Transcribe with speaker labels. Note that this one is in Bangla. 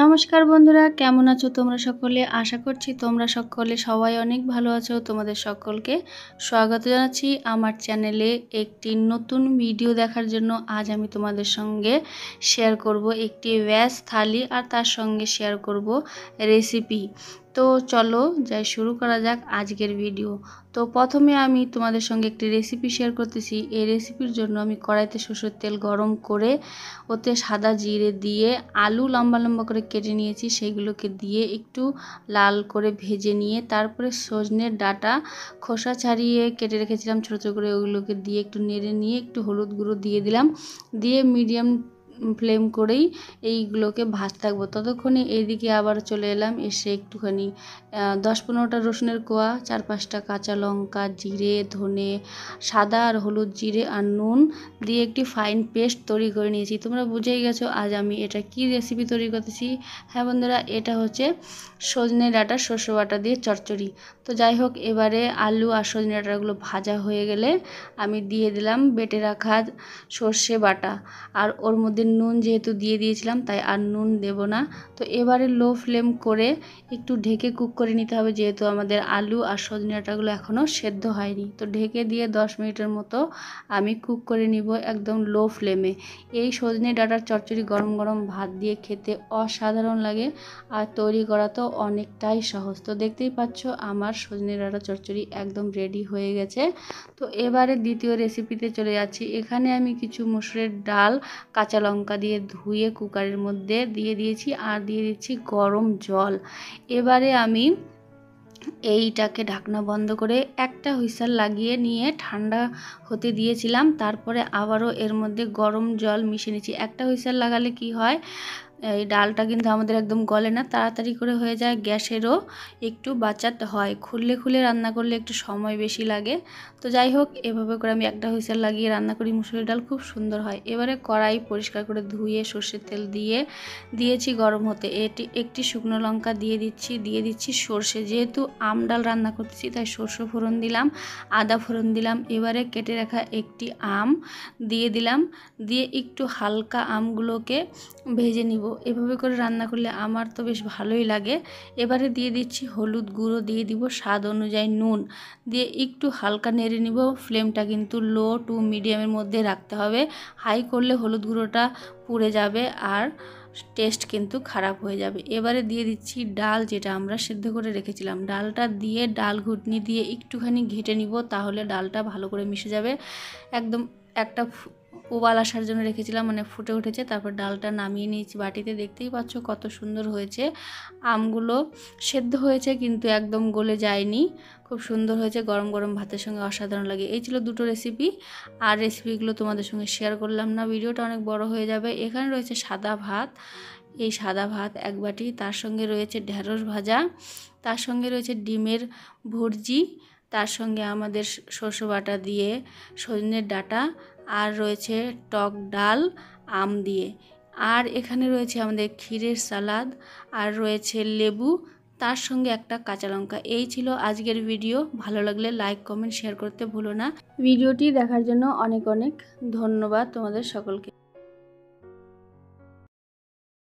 Speaker 1: নমস্কার বন্ধুরা কেমন আছো তোমরা সকলে আশা করছি তোমরা সকলে সবাই অনেক ভালো আছো তোমাদের সকলকে স্বাগত জানাচ্ছি আমার চ্যানেলে একটি নতুন ভিডিও দেখার জন্য আজ আমি তোমাদের সঙ্গে শেয়ার করব একটি ব্যাস থালি আর তার সঙ্গে শেয়ার করব রেসিপি তো চলো যাই শুরু করা যাক আজকের ভিডিও তো প্রথমে আমি তোমাদের সঙ্গে একটি রেসিপি শেয়ার করতেছি এই রেসিপির জন্য আমি কড়াইতে সরষের তেল গরম করে ওতে সাদা জিরে দিয়ে আলু লম্বা লম্বা করে কেটে নিয়েছি সেগুলোকে দিয়ে একটু লাল করে ভেজে নিয়ে তারপরে সজনের ডাটা খোসা ছাড়িয়ে কেটে রেখেছিলাম ছোটো ছোটো করে ওগুলোকে দিয়ে একটু নেড়ে নিয়ে একটু হলুদ গুঁড়ো দিয়ে দিলাম দিয়ে মিডিয়াম ফ্লেম করেই এইগুলোকে ভাজতে থাকবো ততক্ষণে এইদিকে আবার চলে এলাম এসে একটুখানি দশ পনেরোটা রসুনের কোয়া চার পাঁচটা কাঁচা লঙ্কা জিরে ধনে সাদা আর হলুদ জিরে আর নুন দিয়ে একটি ফাইন পেস্ট তৈরি করে নিয়েছি তোমরা বুঝেই গেছো আজ আমি এটা কি রেসিপি তৈরি করতেছি হ্যাঁ বন্ধুরা এটা হচ্ছে সজনে ডাটা শস্য বাটা দিয়ে চচ্চড়ি তো যাই হোক এবারে আলু আর সজনে ডাটাগুলো ভাজা হয়ে গেলে আমি দিয়ে দিলাম বেটে রাখা সর্ষে বাটা আর ওর মধ্যে নুন যেহেতু দিয়ে দিয়েছিলাম তাই আর নুন দেব না তো এবারে লো ফ্লেম করে একটু ঢেকে কুক করে নিতে হবে যেহেতু আমাদের আলু আর সজনে ডাঁটাগুলো এখনও সেদ্ধ হয়নি তো ঢেকে দিয়ে 10 মিনিটের মতো আমি কুক করে নিব একদম লো ফ্লেমে এই সজনে ডাঁটার চচ্চড়ি গরম গরম ভাত দিয়ে খেতে অসাধারণ লাগে আর তৈরি করা তো অনেকটাই সহজ তো দেখতেই পাচ্ছ আমার সজনে ডাঁটা চচ্চড়ি একদম রেডি হয়ে গেছে তো এবারে দ্বিতীয় রেসিপিতে চলে যাচ্ছি এখানে আমি কিছু মুসুরের ডাল কাঁচা লঙ্কা লঙ্কা দিয়ে ধুয়ে কুকারের মধ্যে দিয়ে দিয়েছি আর দিয়ে দিচ্ছি গরম জল এবারে আমি এইটাকে ঢাকনা বন্ধ করে একটা হুইসাল লাগিয়ে নিয়ে ঠান্ডা হতে দিয়েছিলাম তারপরে আবারও এর মধ্যে গরম জল মিশিয়ে নিচ্ছি একটা হুইসাল লাগালে কি হয় এই ডালটা কিন্তু আমাদের একদম গলে না তাড়াতাড়ি করে হয়ে যায় গ্যাসেরও একটু বাঁচাত হয় খুললে খুলে রান্না করলে একটু সময় বেশি লাগে তো যাই হোক এভাবে করে আমি একটা হুইসেল লাগিয়ে রান্না করি মুসুরি ডাল খুব সুন্দর হয় এবারে কড়াই পরিষ্কার করে ধুয়ে সর্ষের তেল দিয়ে দিয়েছি গরম হতে এটি একটি শুকনো লঙ্কা দিয়ে দিচ্ছি দিয়ে দিচ্ছি সর্ষে যেহেতু আম ডাল রান্না করছি তাই সর্ষে ফোড়ন দিলাম আদা ফোড়ন দিলাম এবারে কেটে রাখা একটি আম দিয়ে দিলাম দিয়ে একটু হালকা আমগুলোকে ভেজে নিব এভাবে করে রান্না করলে আমার তো বেশ ভালোই লাগে এবারে দিয়ে দিচ্ছি হলুদ গুঁড়ো দিয়ে দিব স্বাদ অনুযায়ী নুন দিয়ে একটু হালকা নেড়ে নিব ফ্লেমটা কিন্তু লো টু মিডিয়ামের মধ্যে রাখতে হবে হাই করলে হলুদ গুঁড়োটা পুড়ে যাবে আর টেস্ট কিন্তু খারাপ হয়ে যাবে এবারে দিয়ে দিচ্ছি ডাল যেটা আমরা সেদ্ধ করে রেখেছিলাম ডালটা দিয়ে ডাল ঘুটনি দিয়ে একটুখানি ঘেটে নিব তাহলে ডালটা ভালো করে মিশে যাবে একদম একটা উবাল আসার জন্য রেখেছিলাম মানে ফুটে উঠেছে তারপর ডালটা নামিয়ে নিয়েছি বাটিতে দেখতেই পাচ্ছ কত সুন্দর হয়েছে আমগুলো সেদ্ধ হয়েছে কিন্তু একদম গলে যায়নি খুব সুন্দর হয়েছে গরম গরম ভাতের সঙ্গে অসাধারণ লাগে এই ছিল দুটো রেসিপি আর রেসিপিগুলো তোমাদের সঙ্গে শেয়ার করলাম না ভিডিওটা অনেক বড় হয়ে যাবে এখানে রয়েছে সাদা ভাত এই সাদা ভাত এক বাটি তার সঙ্গে রয়েছে ঢ্যাঁড়স ভাজা তার সঙ্গে রয়েছে ডিমের ভর্জি তার সঙ্গে আমাদের শস্য বাটা দিয়ে সজনের ডাটা আর রয়েছে টক ডাল আম দিয়ে আর এখানে রয়েছে আমাদের ক্ষীরের সালাদ আর রয়েছে লেবু তার সঙ্গে একটা কাঁচা লঙ্কা এই ছিল আজকের ভিডিও ভালো লাগলে লাইক কমেন্ট শেয়ার করতে ভুলো না ভিডিওটি দেখার জন্য অনেক অনেক ধন্যবাদ তোমাদের সকলকে